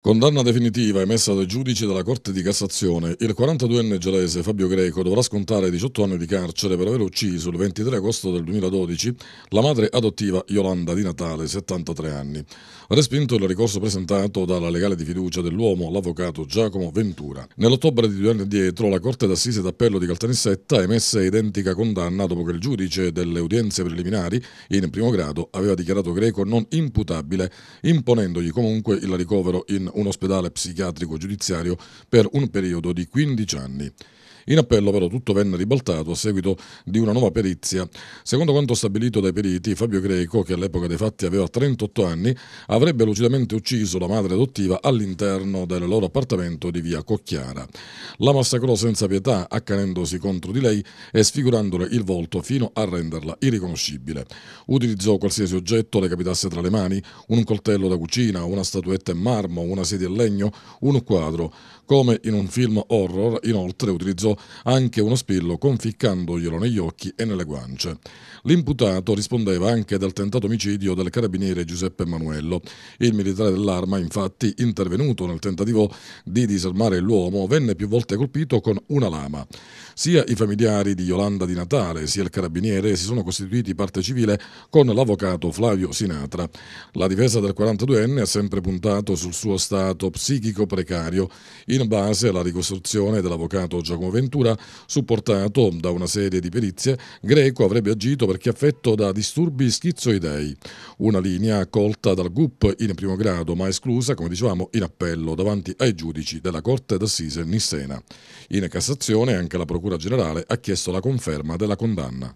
Condanna definitiva emessa dal giudice della Corte di Cassazione, il 42enne gelese Fabio Greco dovrà scontare 18 anni di carcere per aver ucciso il 23 agosto del 2012 la madre adottiva Yolanda di Natale, 73 anni. Respinto il ricorso presentato dalla legale di fiducia dell'uomo, l'avvocato Giacomo Ventura. Nell'ottobre di due anni dietro, la Corte d'Assise d'Appello di Caltanissetta emesse identica condanna dopo che il giudice delle udienze preliminari, in primo grado, aveva dichiarato Greco non imputabile, imponendogli comunque il ricovero in un ospedale psichiatrico giudiziario per un periodo di 15 anni. In appello però tutto venne ribaltato a seguito di una nuova perizia. Secondo quanto stabilito dai periti, Fabio Greco, che all'epoca dei fatti aveva 38 anni, avrebbe lucidamente ucciso la madre adottiva all'interno del loro appartamento di via Cocchiara. La massacrò senza pietà, accanendosi contro di lei e sfigurandole il volto fino a renderla irriconoscibile. Utilizzò qualsiasi oggetto le capitasse tra le mani, un coltello da cucina, una statuetta in marmo, una sedia in legno, un quadro. Come in un film horror, inoltre utilizzò anche uno spillo conficcandoglielo negli occhi e nelle guance. L'imputato rispondeva anche del tentato omicidio del carabiniere Giuseppe Manuello. Il militare dell'arma, infatti, intervenuto nel tentativo di disarmare l'uomo, venne più volte colpito con una lama. Sia i familiari di Yolanda di Natale sia il carabiniere si sono costituiti parte civile con l'avvocato Flavio Sinatra. La difesa del 42enne ha sempre puntato sul suo stato psichico precario, in base alla ricostruzione dell'avvocato Giacomo Ventini Bonaventura, supportato da una serie di perizie, Greco avrebbe agito perché affetto da disturbi schizoidei, una linea accolta dal GUP in primo grado ma esclusa, come dicevamo, in appello davanti ai giudici della Corte d'Assise Nissena. In Cassazione anche la Procura Generale ha chiesto la conferma della condanna.